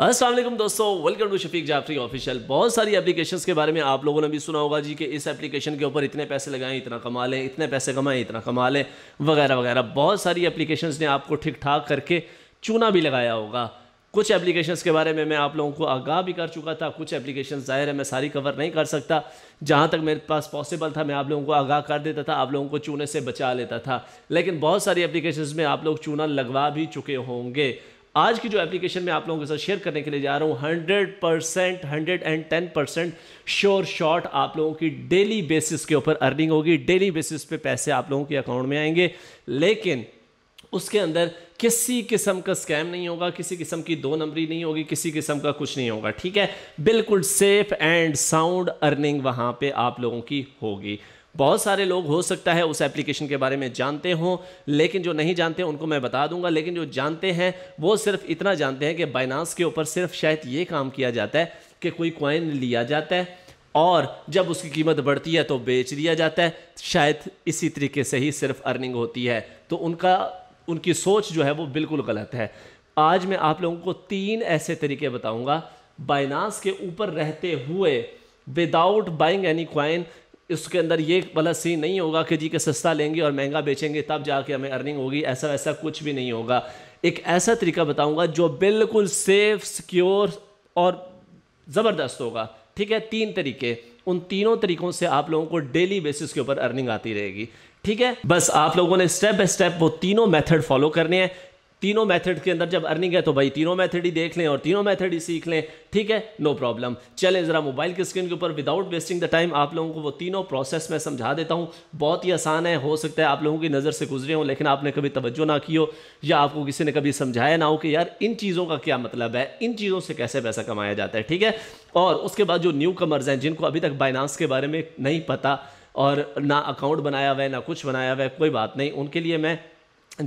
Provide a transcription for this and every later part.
हाँ, असलम दोस्तों welcome to Shafiq Jafri official बहुत सारी एप्लीकेशंस के बारे में आप लोगों ने भी सुना होगा जी कि इस एप्लीकेशन के ऊपर इतने पैसे लगाएं इतना कमा लें इतने पैसे कमाएं इतना कमा लें वगैरह वगैरह बहुत सारी एप्लीकेशंस ने आपको ठीक ठाक करके चूना भी लगाया होगा कुछ एप्लीकेशंस के बारे में मैं आप लोगों को आगाह भी कर चुका था कुछ एप्लीकेशन ज़ाहिर है मैं सारी कवर नहीं कर सकता जहाँ तक मेरे पास पॉसिबल था मैं आप लोगों को आगाह कर देता था आप लोगों को चूने से बचा लेता था लेकिन बहुत सारी एप्लीकेशन में आप लोग चूना लगवा भी चुके होंगे आज की जो एप्लीकेशन मैं आप लोगों के साथ शेयर करने के लिए जा रहा हूँ hundred percent hundred and ten percent sure shot आप लोगों की डेली बेसिस के ऊपर अर्निंग होगी डेली बेसिस पे पैसे आप लोगों के अकाउंट में आएंगे लेकिन उसके अंदर किसी किस्म का स्कैम नहीं होगा किसी किस्म की दो नंबरी नहीं होगी किसी किस्म का कुछ नहीं होगा ठीक है बिल्कुल सेफ एंड साउंड अर्निंग वहां पर आप लोगों की होगी बहुत सारे लोग हो सकता है उस एप्लीकेशन के बारे में जानते हों लेकिन जो नहीं जानते उनको मैं बता दूंगा लेकिन जो जानते हैं वो सिर्फ इतना जानते हैं कि बाइनास के ऊपर सिर्फ शायद ये काम किया जाता है कि कोई क्वाइन लिया जाता है और जब उसकी कीमत बढ़ती है तो बेच दिया जाता है शायद इसी तरीके से ही सिर्फ अर्निंग होती है तो उनका उनकी सोच जो है वो बिल्कुल गलत है आज मैं आप लोगों को तीन ऐसे तरीके बताऊंगा बाइनास के ऊपर रहते हुए विदाउट बाइंग एनी क्वाइन इसके अंदर ये वाला सीन नहीं होगा कि जी के सस्ता लेंगे और महंगा बेचेंगे तब जाके हमें अर्निंग होगी ऐसा वैसा कुछ भी नहीं होगा एक ऐसा तरीका बताऊंगा जो बिल्कुल सेफ सिक्योर और ज़बरदस्त होगा ठीक है तीन तरीके उन तीनों तरीकों से आप लोगों को डेली बेसिस के ऊपर अर्निंग आती रहेगी ठीक है बस आप लोगों ने स्टेप बाय स्टेप वो तीनों मेथड फॉलो करने हैं तीनों मेथड के अंदर जब अर्निंग है तो भाई तीनों मेथड ही देख लें और तीनों मेथड ही सीख लें ठीक है नो प्रॉब्लम चलें ज़रा मोबाइल की स्क्रीन के ऊपर विदाउट वेस्टिंग द टाइम आप लोगों को वो तीनों प्रोसेस मैं समझा देता हूँ बहुत ही आसान है हो सकता है आप लोगों की नज़र से गुजरे हों लेकिन आपने कभी तवज्जो ना की हो या आपको किसी ने कभी समझाया ना हो कि यार इन चीज़ों का क्या मतलब है इन चीज़ों से कैसे पैसा कमाया जाता है ठीक है और उसके बाद जो न्यू कमर्स हैं जिनको अभी तक बाइनांस के बारे में नहीं पता और ना अकाउंट बनाया हुआ है ना कुछ बनाया हुआ है कोई बात नहीं उनके लिए मैं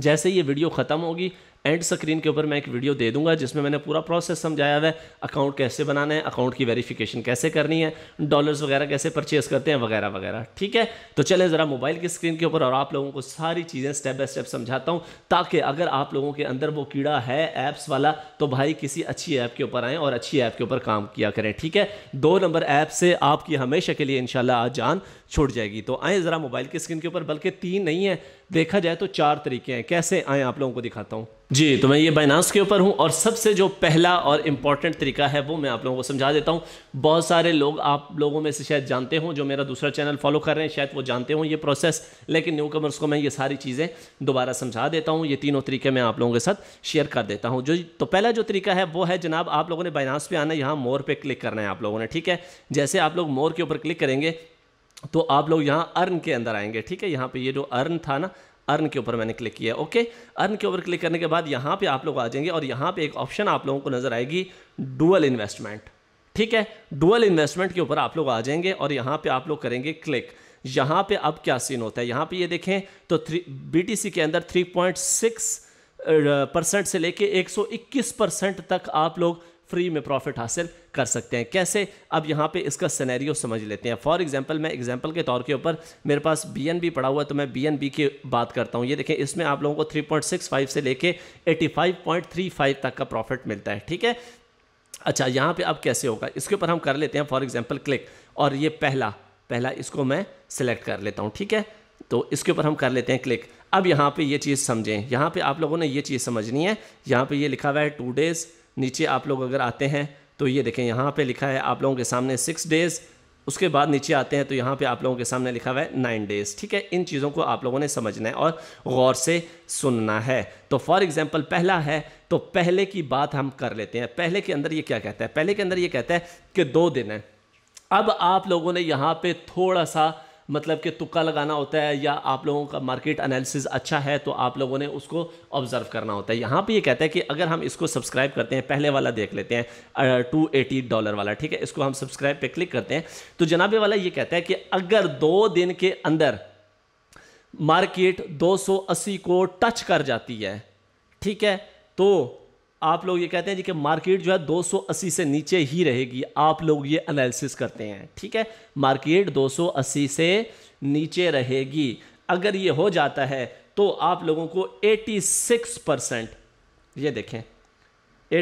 जैसे ये वीडियो ख़त्म होगी एंड स्क्रीन के ऊपर मैं एक वीडियो दे दूंगा जिसमें मैंने पूरा प्रोसेस समझाया हुआ है अकाउंट कैसे बनाना है अकाउंट की वेरिफिकेशन कैसे करनी है डॉलर्स वगैरह कैसे परचेज करते हैं वगैरह वगैरह ठीक है तो चले ज़रा मोबाइल की स्क्रीन के ऊपर और आप लोगों को सारी चीज़ें स्टेप बाय स्टेप समझाता हूँ ताकि अगर आप लोगों के अंदर वो कीड़ा है ऐप्स वाला तो भाई किसी अच्छी ऐप के ऊपर आएँ और अच्छी ऐप के ऊपर काम किया करें ठीक है दो नंबर ऐप से आपकी हमेशा के लिए इनशाला आज जान छूट जाएगी तो आएँ ज़रा मोबाइल की स्क्रीन के ऊपर बल्कि तीन नहीं है देखा जाए तो चार तरीके हैं कैसे आएँ आप लोगों को दिखाता हूँ जी तो मैं ये बाइनांस के ऊपर हूँ और सबसे जो पहला और इम्पॉर्टेंट तरीका है वो मैं आप लोगों को समझा देता हूँ बहुत सारे लोग आप लोगों में से शायद जानते हों जो मेरा दूसरा चैनल फॉलो कर रहे हैं शायद वो जानते हों ये प्रोसेस लेकिन न्यू कमर्स को मैं ये सारी चीज़ें दोबारा समझा देता हूँ ये तीनों तरीके मैं आप लोगों के साथ शेयर कर देता हूँ जो तो पहला जो तरीका है वो है जनाब आप लोगों ने बाइनांस पर आना यहाँ मोर पर क्लिक करना है आप लोगों ने ठीक है जैसे आप लोग मोर के ऊपर क्लिक करेंगे तो आप लोग यहाँ अर्न के अंदर आएंगे ठीक है यहाँ पे ये जो अर्न था ना अर्न के ऊपर मैंने क्लिक किया ओके अर्न के ऊपर क्लिक करने के बाद यहां पे आप लोग आ जाएंगे और यहां पे एक ऑप्शन आप लोगों को नज़र आएगी डुअल इन्वेस्टमेंट ठीक है डुअल इन्वेस्टमेंट के ऊपर आप लोग आ जाएंगे और यहां पे आप लोग करेंगे क्लिक यहां पे अब क्या सीन होता है यहां पे ये देखें तो थ्री के अंदर थ्री पॉइंट सिक्स परसेंट से लेके एक परसेंट तक आप लोग फ्री में प्रॉफिट हासिल कर सकते हैं कैसे अब यहाँ पे इसका सिनेरियो समझ लेते हैं फॉर एग्जांपल मैं एग्जांपल के तौर के ऊपर मेरे पास बी पड़ा हुआ है तो मैं बी की बात करता हूँ ये देखें इसमें आप लोगों को 3.65 से लेके 85.35 तक का प्रॉफिट मिलता है ठीक है अच्छा यहाँ पे अब कैसे होगा इसके ऊपर हम कर लेते हैं फॉर एग्जाम्पल क्लिक और ये पहला पहला इसको मैं सिलेक्ट कर लेता हूँ ठीक है तो इसके ऊपर हम कर लेते हैं क्लिक अब यहाँ पे ये चीज़ समझें यहाँ पे आप लोगों ने ये चीज़ समझनी है यहाँ पे ये लिखा हुआ है टू डेज़ नीचे आप लोग अगर आते हैं तो ये देखें यहाँ पे लिखा है आप लोगों के सामने सिक्स डेज़ उसके बाद नीचे आते हैं तो यहाँ पे आप लोगों के सामने लिखा हुआ है नाइन डेज़ ठीक है इन चीज़ों को आप लोगों ने समझना है और गौर से सुनना है तो फॉर एग्जांपल पहला है तो पहले की बात हम कर लेते हैं पहले के अंदर ये क्या कहता है पहले के अंदर ये कहता है कि दो दिन है अब आप लोगों ने यहाँ पे थोड़ा सा मतलब कि तुक्का लगाना होता है या आप लोगों का मार्केट एनालिसिस अच्छा है तो आप लोगों ने उसको ऑब्जर्व करना होता है यहाँ पे ये यह कहता है कि अगर हम इसको सब्सक्राइब करते हैं पहले वाला देख लेते हैं टू एटी डॉलर वाला ठीक है इसको हम सब्सक्राइब पे क्लिक करते हैं तो जनाबे वाला ये कहता है कि अगर दो दिन के अंदर मार्केट दो को टच कर जाती है ठीक है तो आप लोग ये कहते हैं जी कि मार्केट जो है 280 से नीचे ही रहेगी आप लोग ये एनालिसिस करते हैं ठीक है मार्केट 280 से नीचे रहेगी अगर ये हो जाता है तो आप लोगों को 86 परसेंट ये देखें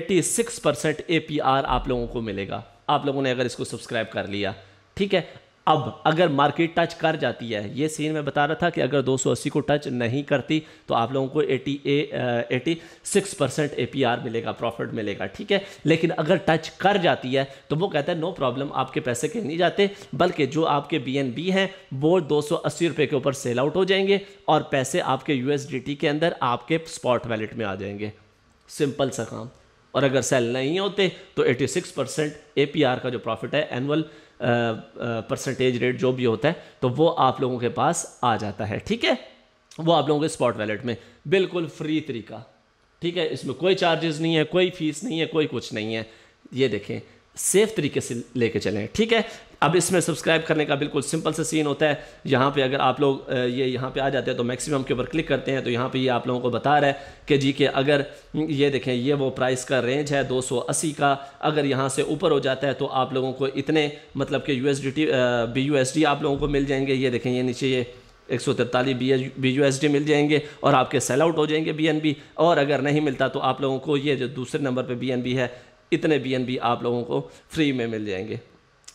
86 परसेंट ए आप लोगों को मिलेगा आप लोगों ने अगर इसको सब्सक्राइब कर लिया ठीक है अब अगर मार्केट टच कर जाती है ये सीन मैं बता रहा था कि अगर 280 को टच नहीं करती तो आप लोगों को 88 एटी सिक्स परसेंट ए मिलेगा प्रॉफिट मिलेगा ठीक है लेकिन अगर टच कर जाती है तो वो कहता है नो प्रॉब्लम आपके पैसे के नहीं जाते बल्कि जो आपके बी हैं वो दो रुपए के ऊपर सेल आउट हो जाएंगे और पैसे आपके यू के अंदर आपके स्पॉट वैलेट में आ जाएंगे सिंपल सा काम और अगर सेल नहीं होते तो 86 परसेंट ए का जो प्रॉफिट है एनुअल परसेंटेज रेट जो भी होता है तो वो आप लोगों के पास आ जाता है ठीक है वो आप लोगों के स्पॉट वैलेट में बिल्कुल फ्री तरीका ठीक है इसमें कोई चार्जेस नहीं है कोई फीस नहीं है कोई कुछ नहीं है ये देखें सेफ तरीके से लेके चलें ठीक है अब इसमें सब्सक्राइब करने का बिल्कुल सिंपल सा सीन होता है यहाँ पे अगर आप लोग ये यहाँ पे आ जाते हैं तो मैक्सिमम के ऊपर क्लिक करते हैं तो यहाँ पे ये आप लोगों को बता रहा है कि जी के अगर ये देखें ये वो प्राइस का रेंज है 280 का अगर यहाँ से ऊपर हो जाता है तो आप लोगों को इतने मतलब कि यू एस डी आप लोगों को मिल जाएंगे ये देखें ये नीचे ये एक सौ तिरतालीस बी यू एस डी मिल जाएंगे और आपके सेल आउट हो जाएंगे बी एन बी और अगर नहीं मिलता तो आप लोगों को ये जो दूसरे नंबर पर बी एन बी है इतने बी एन बी आप लोगों को फ्री में मिल जाएंगे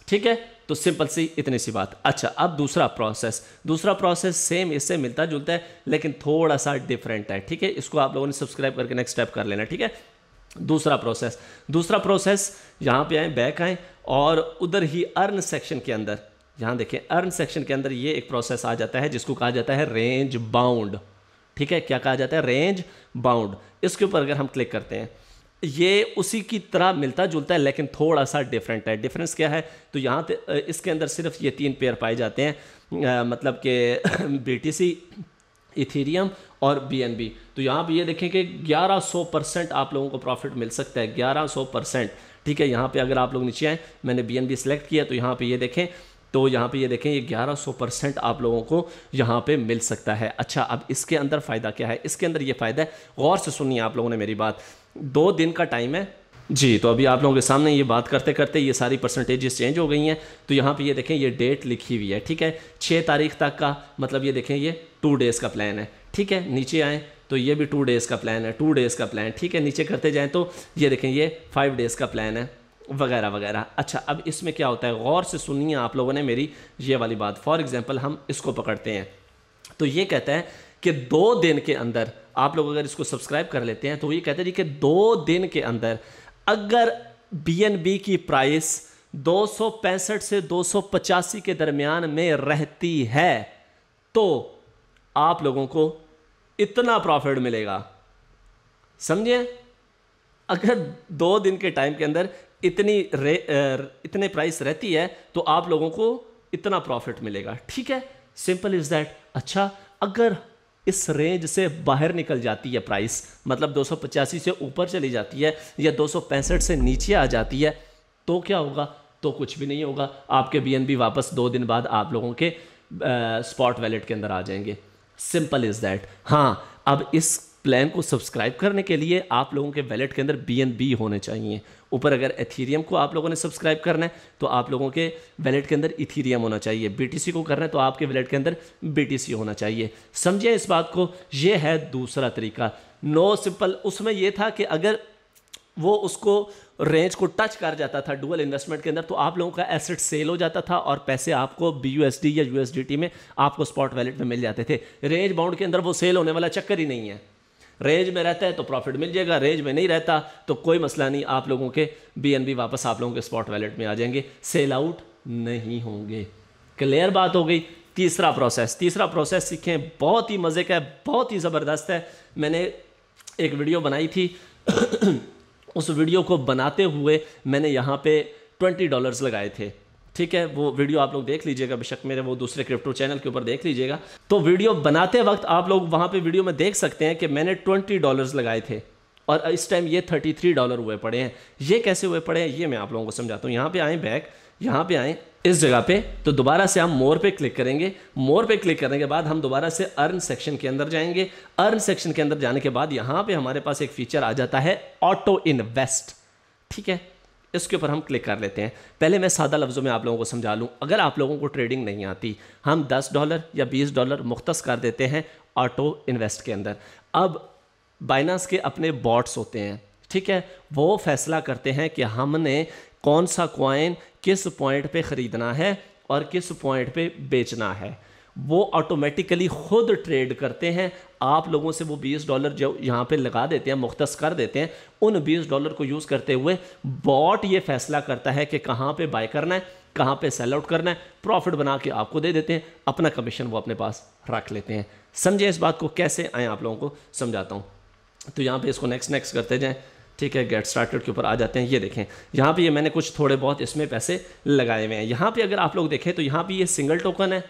ठीक है तो सिंपल सी इतनी सी बात अच्छा अब दूसरा प्रोसेस दूसरा प्रोसेस सेम इससे मिलता जुलता है लेकिन थोड़ा सा डिफरेंट है ठीक है इसको आप लोगों ने सब्सक्राइब करके नेक्स्ट स्टेप कर लेना ठीक है दूसरा प्रोसेस दूसरा प्रोसेस यहाँ पे आए बैक आए और उधर ही अर्न सेक्शन के अंदर यहाँ देखें अर्न सेक्शन के अंदर ये एक प्रोसेस आ जाता है जिसको कहा जाता है रेंज बाउंड ठीक है क्या कहा जाता है रेंज बाउंड इसके ऊपर अगर हम क्लिक करते हैं ये उसी की तरह मिलता जुलता है लेकिन थोड़ा सा डिफरेंट है डिफरेंस क्या है तो यहाँ इसके अंदर सिर्फ ये तीन पेयर पाए जाते हैं आ, मतलब कि बीटीसी इथेरियम और बीएनबी तो यहाँ पर ये देखें कि 1100 परसेंट आप लोगों को प्रॉफिट मिल सकता है 1100 परसेंट ठीक है यहाँ पे अगर आप लोग नीचे आए मैंने बीएनबी सेलेक्ट किया तो यहाँ पे ये देखें तो यहाँ पे ये देखें ये 1100 परसेंट आप लोगों को यहाँ पे मिल सकता है अच्छा अब इसके अंदर फ़ायदा क्या है इसके अंदर ये फ़ायदा है गौर से सुनिए आप लोगों ने मेरी बात दो दिन का टाइम है जी तो अभी आप लोगों के सामने ये बात करते करते ये सारी परसेंटेजेस चेंज हो गई हैं तो यहाँ पे ये देखें ये डेट लिखी हुई है ठीक है छः तारीख तक का मतलब ये देखें ये टू डेज़ का प्लान है ठीक है नीचे आएँ तो ये भी टू डेज़ का प्लान है टू डेज़ का प्लान ठीक है नीचे करते जाएँ तो ये देखें ये फाइव डेज़ का प्लान है वगैरह वगैरह अच्छा अब इसमें क्या होता है गौर से सुनिए आप लोगों ने मेरी ये वाली बात फॉर एग्ज़ाम्पल हम इसको पकड़ते हैं तो ये कहता है कि दो दिन के अंदर आप लोग अगर इसको सब्सक्राइब कर लेते हैं तो ये कहते हैं कि दो दिन के अंदर अगर बी की प्राइस दो से दो के दरमियान में रहती है तो आप लोगों को इतना प्रॉफिट मिलेगा समझे अगर दो दिन के टाइम के अंदर इतनी रे इतने प्राइस रहती है तो आप लोगों को इतना प्रॉफिट मिलेगा ठीक है सिंपल इज़ दैट अच्छा अगर इस रेंज से बाहर निकल जाती है प्राइस मतलब दो से ऊपर चली जाती है या दो से नीचे आ जाती है तो क्या होगा तो कुछ भी नहीं होगा आपके बी वापस दो दिन बाद आप लोगों के स्पॉट वैलेट के अंदर आ जाएंगे सिंपल इज़ दैट हाँ अब इस प्लान को सब्सक्राइब करने के लिए आप लोगों के वैलेट के अंदर बी होने चाहिए ऊपर अगर एथीरियम को आप लोगों ने सब्सक्राइब करना है तो आप लोगों के वैलेट के अंदर इथीरियम होना चाहिए बीटीसी को करना है तो आपके वैलेट के अंदर बीटीसी होना चाहिए समझिए इस बात को ये है दूसरा तरीका नो सिंपल उसमें यह था कि अगर वो उसको रेंज को टच कर जाता था डुअल इन्वेस्टमेंट के अंदर तो आप लोगों का एसेट सेल हो जाता था और पैसे आपको बी या यू में आपको स्पॉट वैलेट में मिल जाते थे रेंज बाउंड के अंदर वो सेल होने वाला चक्कर ही नहीं है रेंज में रहता है तो प्रॉफिट मिल जाएगा रेंज में नहीं रहता तो कोई मसला नहीं आप लोगों के बी वापस आप लोगों के स्पॉट वैलेट में आ जाएंगे सेल आउट नहीं होंगे क्लियर बात हो गई तीसरा प्रोसेस तीसरा प्रोसेस सीखें बहुत ही मज़े का है बहुत ही ज़बरदस्त है मैंने एक वीडियो बनाई थी उस वीडियो को बनाते हुए मैंने यहाँ पे ट्वेंटी डॉलर्स लगाए थे ठीक है वो वीडियो आप लोग देख लीजिएगा बेशक मेरे वो दूसरे क्रिप्टो चैनल के ऊपर देख लीजिएगा तो वीडियो बनाते वक्त आप लोग वहाँ पे वीडियो में देख सकते हैं कि मैंने ट्वेंटी डॉलर्स लगाए थे और इस टाइम ये थर्टी थ्री डॉलर हुए पड़े हैं ये कैसे हुए पड़े हैं ये मैं आप लोगों को समझाता हूँ यहाँ पर आएँ बैक यहाँ पर आएँ इस जगह पे तो दोबारा से हम मोर पे क्लिक करेंगे मोर पर क्लिक करने के बाद हम दोबारा से अर्न सेक्शन के अंदर जाएंगे अर्न सेक्शन के अंदर जाने के बाद यहाँ पर हमारे पास एक फीचर आ जाता है ऑटो इन्वेस्ट ठीक है इसके ऊपर हम क्लिक कर लेते हैं पहले मैं सादा लफ्ज़ों में आप लोगों को समझा लूँ अगर आप लोगों को ट्रेडिंग नहीं आती हम दस डॉलर या बीस डॉलर मुख्तस कर देते हैं ऑटो इन्वेस्ट के अंदर अब बाइनास के अपने बॉट्स होते हैं ठीक है वो फैसला करते हैं कि हमने कौन सा क्वाइन किस पॉइंट पे ख़रीदना है और किस पॉइंट पे बेचना है वो ऑटोमेटिकली ख़ुद ट्रेड करते हैं आप लोगों से वो बीस डॉलर जो यहाँ पर लगा देते हैं मुख्त कर देते हैं उन बीस डॉलर को यूज़ करते हुए बॉट ये फैसला करता है कि कहाँ पर बाय करना है कहाँ पे सेल आउट करना है प्रॉफिट बना के आपको दे देते हैं अपना कमीशन वो अपने पास रख लेते हैं समझे इस बात को कैसे आए आप लोगों को समझाता हूँ तो यहाँ पे इसको नेक्स्ट नेक्स्ट करते जाएँ ठीक है गेट स्टार्टेड के ऊपर आ जाते हैं ये देखें यहाँ पे ये मैंने कुछ थोड़े बहुत इसमें पैसे लगाए हुए हैं यहाँ पे अगर आप लोग देखें तो यहाँ पे ये सिंगल टोकन है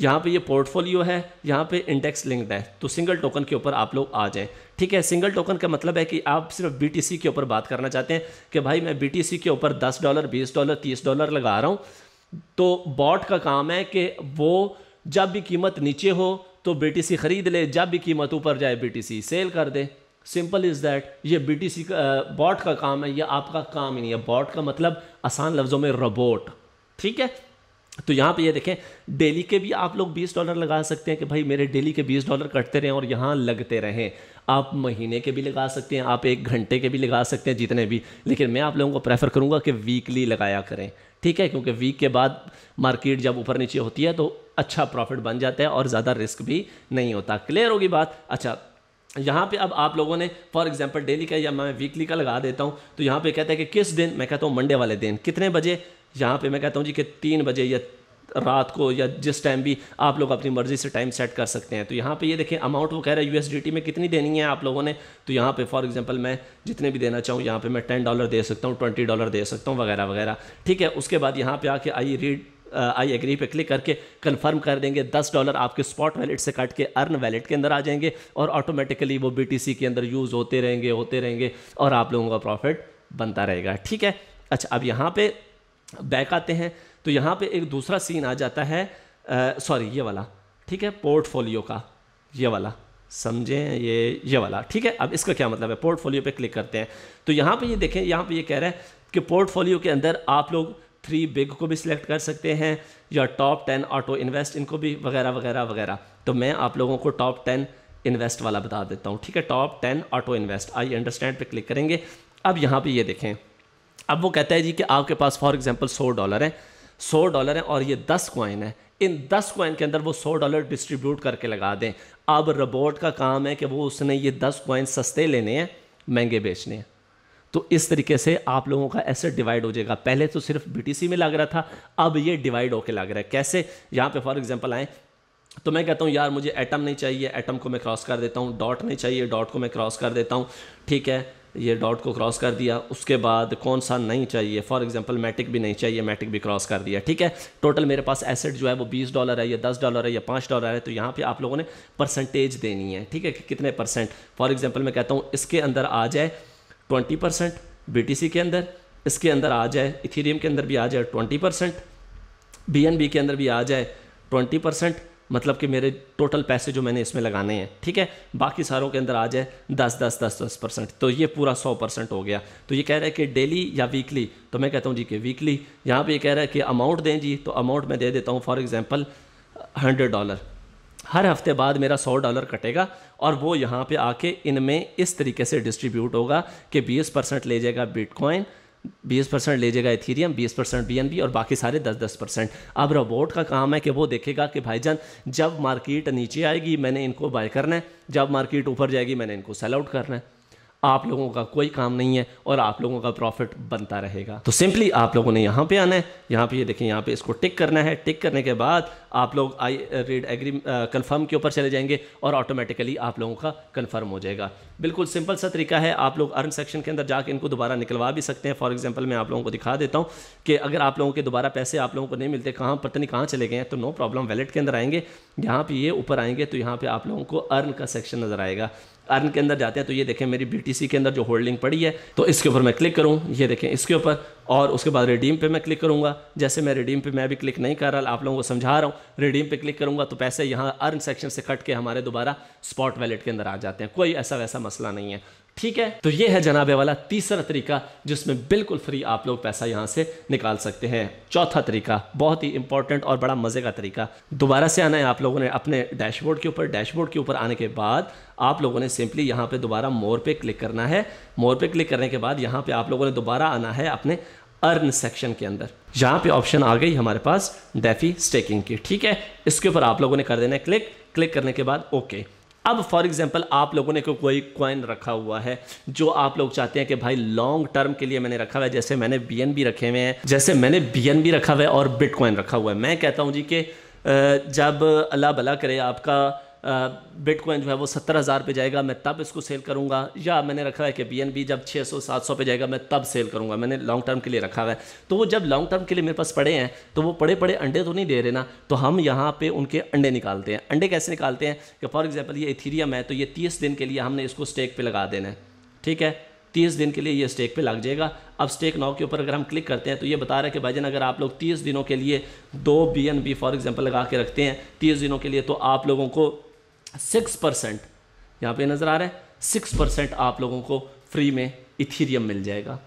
यहाँ पे ये पोर्टफोलियो है यहाँ पे इंडेक्स लिंक्ड है तो सिंगल टोकन के ऊपर आप लोग आ जाएं ठीक है सिंगल टोकन का मतलब है कि आप सिर्फ बी के ऊपर बात करना चाहते हैं कि भाई मैं बी के ऊपर दस डॉलर बीस डॉलर तीस डॉलर लगा रहा हूँ तो बॉट का काम है कि वो जब भी कीमत नीचे हो तो बी खरीद ले जब भी कीमत ऊपर जाए बी सेल कर दे सिंपल इज़ दैट ये बी सी का बॉट का काम है ये आपका काम ही नहीं है बॉट का मतलब आसान लफ्ज़ों में रोबोट ठीक है तो यहाँ पे ये देखें डेली के भी आप लोग 20 डॉलर लगा सकते हैं कि भाई मेरे डेली के 20 डॉलर कटते रहें और यहाँ लगते रहें आप महीने के भी लगा सकते हैं आप एक घंटे के भी लगा सकते हैं जितने भी लेकिन मैं आप लोगों को प्रेफर करूँगा कि वीकली लगाया करें ठीक है क्योंकि वीक के बाद मार्केट जब ऊपर नीचे होती है तो अच्छा प्रॉफिट बन जाता है और ज़्यादा रिस्क भी नहीं होता क्लियर होगी बात अच्छा यहाँ पे अब आप लोगों ने फॉर एग्जांपल डेली का या मैं वीकली का लगा देता हूँ तो यहाँ पे कहता है कि किस दिन मैं कहता हूँ मंडे वाले दिन कितने बजे यहाँ पे मैं कहता हूँ जी कि तीन बजे या रात को या जिस टाइम भी आप लोग अपनी मर्ज़ी से टाइम सेट कर सकते हैं तो यहाँ पे ये देखें अमाउंट वो कह रहा है यूएसडीटी में कितनी देनी है आप लोगों ने तो यहाँ पे फॉर एग्जांपल मैं जितने भी देना चाहूँ यहाँ पे मैं टेन डॉलर दे सकता हूँ ट्वेंटी डॉलर दे सकता हूँ वगैरह वगैरह ठीक है उसके बाद यहाँ पर आके आई रीड आई एग्री पे क्लिक करके कंफर्म कर देंगे दस डॉलर आपके स्पॉट वैलेट से काट के अर्न वैलेट के अंदर आ जाएंगे और ऑटोमेटिकली वो बी के अंदर यूज़ होते रहेंगे होते रहेंगे और आप लोगों का प्रॉफिट बनता रहेगा ठीक है अच्छा अब यहाँ पे बैक आते हैं तो यहाँ पे एक दूसरा सीन आ जाता है सॉरी ये वाला ठीक है पोर्टफोलियो का ये वाला समझें ये ये वाला ठीक है अब इसका क्या मतलब है पोर्टफोलियो पे क्लिक करते हैं तो यहाँ पे ये देखें यहाँ पे ये कह रहा है कि पोर्टफोलियो के अंदर आप लोग थ्री बिग को भी सिलेक्ट कर सकते हैं या टॉप टेन ऑटो इन्वेस्ट इनको भी वगैरह वगैरह वगैरह तो मैं आप लोगों को टॉप टेन इन्वेस्ट वाला बता देता हूँ ठीक है top ten auto invest I understand पे क्लिक करेंगे अब यहाँ पे ये देखें अब वो कहता है जी कि आपके पास फॉर एग्जांपल सौ डॉलर हैं सौ डॉलर हैं और ये दस कॉइन हैं इन दस कॉइन के अंदर वो सौ डॉलर डिस्ट्रीब्यूट करके लगा दें अब रोबोट का काम है कि वो उसने ये दस कॉइन सस्ते लेने हैं महंगे बेचने हैं तो इस तरीके से आप लोगों का एसेट डिवाइड हो जाएगा पहले तो सिर्फ बी में लग रहा था अब ये डिवाइड होकर लग रहा है कैसे यहाँ पे फॉर एग्जाम्पल आए तो मैं कहता हूँ यार मुझे एटम नहीं चाहिए एटम को मैं क्रॉस कर देता हूँ डॉट नहीं चाहिए डॉट को मैं क्रॉस कर देता हूँ ठीक है ये डॉट को क्रॉस कर दिया उसके बाद कौन सा नहीं चाहिए फॉर एग्जांपल मैटिक भी नहीं चाहिए मैटिक भी क्रॉस कर दिया ठीक है टोटल मेरे पास एसेट जो है वो बीस डॉलर है या दस डॉलर है या पाँच डॉलर है तो यहाँ पर आप लोगों ने परसेंटेज देनी है ठीक है कि कितने परसेंट फॉर एग्जाम्पल मैं कहता हूँ इसके अंदर आ जाए twenty percent B T C के अंदर इसके अंदर आ जाए इथीरियम के अंदर भी आ जाए twenty percent B N B के अंदर भी आ जाए ट्वेंटी परसेंट मतलब कि मेरे टोटल पैसे जो मैंने इसमें लगाने हैं ठीक है बाकी सारों के अंदर आ जाए दस दस दस दस परसेंट तो ये पूरा सौ परसेंट हो गया तो ये कह रहा है कि डेली या वीकली तो मैं कहता हूँ जी कि वीकली यहाँ पे ये कह रहा है कि अमाउंट दें जी तो अमाउंट मैं दे देता हूँ फॉर एग्ज़ाम्पल हंड्रेड डॉलर हर हफ्ते बाद मेरा सौ डॉलर कटेगा और वो यहाँ पर आके इनमें इस तरीके से डिस्ट्रीब्यूट होगा कि बीस परसेंट ले जाएगा बिटकॉइन बीस परसेंट ले जाएगा इथीरियम बीस परसेंट बी और बाकी सारे दस दस परसेंट अब रोबोट का काम है कि वो देखेगा कि भाईजान जब मार्केट नीचे आएगी मैंने इनको बाय करना है जब मार्केट ऊपर जाएगी मैंने इनको सेल आउट करना है आप लोगों का कोई काम नहीं है और आप लोगों का प्रॉफिट बनता रहेगा तो सिंपली आप लोगों ने यहाँ पे आना है यहाँ पे ये यह देखें यहाँ पे इसको टिक करना है टिक करने के बाद आप लोग आई रीड एग्री कन्फर्म के ऊपर चले जाएंगे और ऑटोमेटिकली आप लोगों का कन्फर्म हो जाएगा बिल्कुल सिंपल सा तरीका है आप लोग अर्न सेक्शन के अंदर जाकर इनको दोबारा निकलवा भी सकते हैं फॉर एग्जाम्पल मैं आप लोगों को दिखा देता हूँ कि अगर आप लोगों के दोबारा पैसे आप लोगों को नहीं मिलते कहाँ पता नहीं कहाँ चले गए हैं तो नो प्रॉब्लम वैलेट के अंदर आएंगे यहाँ पर ये ऊपर आएंगे तो यहाँ पर आप लोगों को अर्न का सेक्शन नज़र आएगा अर्न के अंदर जाते हैं तो ये देखें मेरी बी के अंदर जो होल्डिंग पड़ी है तो इसके ऊपर मैं क्लिक करूँ ये देखें इसके ऊपर और उसके बाद रिडीम पे मैं क्लिक करूँगा जैसे मैं रिडीम पे मैं भी क्लिक नहीं कर रहा आप लोगों को समझा रहा हूँ रिडीम पे क्लिक करूँगा तो पैसे यहाँ अर्न सेक्शन से कट के हमारे दोबारा स्पॉट वैलेट के अंदर आ जाते हैं कोई ऐसा वैसा मसला नहीं है ठीक है तो ये है जनाबे वाला तीसरा तरीका जिसमें बिल्कुल फ्री आप लोग पैसा यहाँ से निकाल सकते हैं चौथा तरीका बहुत ही इंपॉर्टेंट और बड़ा मज़े का तरीका दोबारा से आना है आप लोगों ने अपने डैशबोर्ड के ऊपर डैशबोर्ड के ऊपर आने के बाद आप लोगों ने सिंपली यहाँ पे दोबारा मोर पे क्लिक करना है मोर पे क्लिक करने के बाद यहाँ पे आप लोगों ने दोबारा आना है अपने अर्न सेक्शन के अंदर यहाँ पे ऑप्शन आ गई हमारे पास डेफी स्टेकिंग की ठीक है इसके ऊपर आप लोगों ने कर देना है क्लिक क्लिक करने के बाद ओके अब फॉर एग्जाम्पल आप लोगों ने कोई क्वाइन रखा हुआ है जो आप लोग चाहते हैं कि भाई लॉन्ग टर्म के लिए मैंने रखा हुआ है जैसे मैंने बी रखे हुए हैं जैसे मैंने बी रखा हुआ है और बिटकॉइन रखा हुआ है मैं कहता हूँ जी कि जब अल्लाह भला करे आपका बिटकॉइन जो है वो सत्तर हज़ार पर जाएगा मैं तब इसको सेल करूँगा या मैंने रखा है कि बी एन बी जब छः सौ सात सौ पर जाएगा मैं तब सेल करूँगा मैंने लॉन्ग टर्म के लिए रखा हुआ है तो वो जब लॉन्ग टर्म के लिए मेरे पास पड़े हैं तो वो पड़े पड़े अंडे तो नहीं दे रहे ना तो हम यहाँ पर उनके अंडे निकालते हैं अंडे कैसे निकालते हैं कि फॉर एग्जाम्पल ये इथीरियम है तो ये तीस दिन के लिए हमने इसको स्टेक पर लगा देना है ठीक है तीस दिन के लिए ये स्टेक पे लग जाएगा अब स्टेक नाव के ऊपर अगर हम क्लिक करते हैं तो ये बता रहा है कि जान अगर आप लोग तीस दिनों के लिए दो B N B for example लगा के रखते हैं तीस दिनों के लिए तो आप लोगों को सिक्स परसेंट यहाँ पर नज़र आ रहा है सिक्स परसेंट आप लोगों को फ्री में इथीरियम मिल जाएगा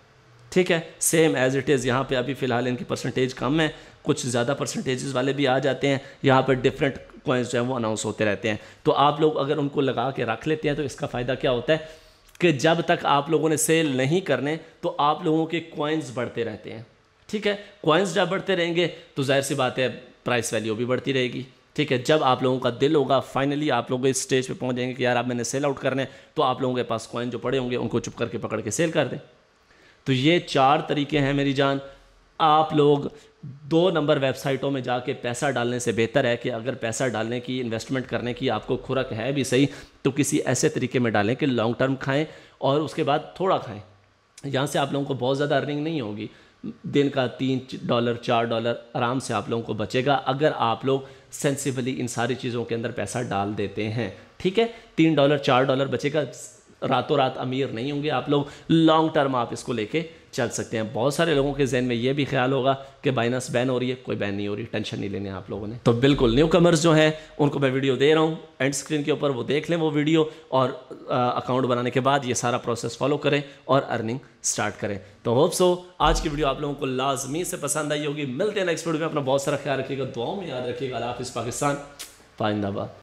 ठीक है सेम एज इट इज़ यहाँ पे अभी फ़िलहाल इनकी परसेंटेज कम है कुछ ज़्यादा परसेंटेजेस वाले भी आ जाते हैं यहाँ पर डिफरेंट कॉइन्स जो हैं वो अनाउंस होते रहते हैं तो आप लोग अगर उनको लगा के रख लेते हैं तो इसका फ़ायदा क्या होता है कि जब तक आप लोगों ने सेल नहीं करने तो आप लोगों के कॉइन्स बढ़ते रहते हैं ठीक है कॉइन्स जब बढ़ते रहेंगे तो जाहिर सी बात है प्राइस वैल्यू भी बढ़ती रहेगी ठीक है जब आप लोगों का दिल होगा फाइनली आप लोग इस स्टेज पे पहुंच जाएंगे कि यार आप मैंने सेल आउट करने तो आप लोगों के पास कॉइन जो पड़े होंगे उनको चुप करके पकड़ के सेल कर दें तो ये चार तरीके हैं मेरी जान आप लोग दो नंबर वेबसाइटों में जाके पैसा डालने से बेहतर है कि अगर पैसा डालने की इन्वेस्टमेंट करने की आपको खुरक है भी सही तो किसी ऐसे तरीके में डालें कि लॉन्ग टर्म खाएं और उसके बाद थोड़ा खाएं यहाँ से आप लोगों को बहुत ज़्यादा अर्निंग नहीं होगी दिन का तीन डॉलर चार डॉलर आराम से आप लोगों को बचेगा अगर आप लोग सेंसिबली इन सारी चीज़ों के अंदर पैसा डाल देते हैं ठीक है तीन डॉलर चार डॉलर बचेगा रातों रात अमीर नहीं होंगे आप लोग लॉन्ग टर्म आप इसको लेके चल सकते हैं बहुत सारे लोगों के जहन में यह भी ख्याल होगा कि बाइनस बैन हो रही है कोई बैन नहीं हो रही टेंशन नहीं लेने आप लोगों ने तो बिल्कुल न्यू कमर्स जो हैं उनको मैं वीडियो दे रहा हूँ एंड स्क्रीन के ऊपर वो देख लें वो वीडियो और अकाउंट बनाने के बाद ये सारा प्रोसेस फॉलो करें और अर्निंग स्टार्ट करें तो होप सो आज की वीडियो आप लोगों को लाजमी से पसंद आई होगी मिलते हैं नेक्स्ट वीडियो में अपना बहुत सारा ख्याल रखिएगा दुआओं में याद रखिएगा अला पाकिस्तान पाइंदाबाद